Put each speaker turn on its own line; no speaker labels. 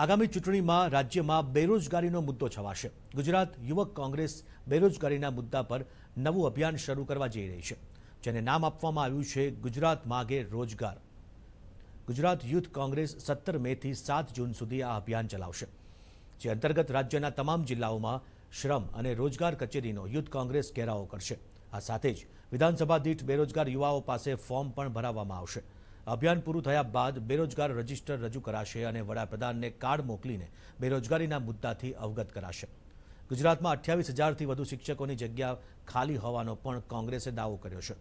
આગામી ચૂંટણીમાં રાજ્યમાં બેરોજગારીનો મુદ્દો છવાશે ગુજરાત યુવક કોંગ્રેસ બેરોજગારીના મુદ્દા પર નવું અભિયાન શરૂ કરવા જઈ રહી છે જેને નામ આપવામાં આવ્યું છે ગુજરાત માગે રોજગાર ગુજરાત યુથ કોંગ્રેસ સત્તર મેથી સાત જૂન સુધી આ અભિયાન ચલાવશે જે અંતર્ગત રાજ્યના તમામ જિલ્લાઓમાં શ્રમ અને રોજગાર કચેરીનો યુથ કોંગ્રેસ ઘેરાવો કરશે આ સાથે જ વિધાનસભા દીઠ બેરોજગાર યુવાઓ પાસે ફોર્મ પણ ભરાવવામાં આવશે અભિયાન પૂરું થયા બાદ બેરોજગાર રજીસ્ટર રજૂ કરાશે અને વડાપ્રધાનને કાર્ડ મોકલીને બેરોજગારીના મુદ્દાથી અવગત કરાશે ગુજરાતમાં અઠ્યાવીસ હજારથી વધુ શિક્ષકોની જગ્યા ખાલી હોવાનો પણ કોંગ્રેસે દાવો કર્યો છે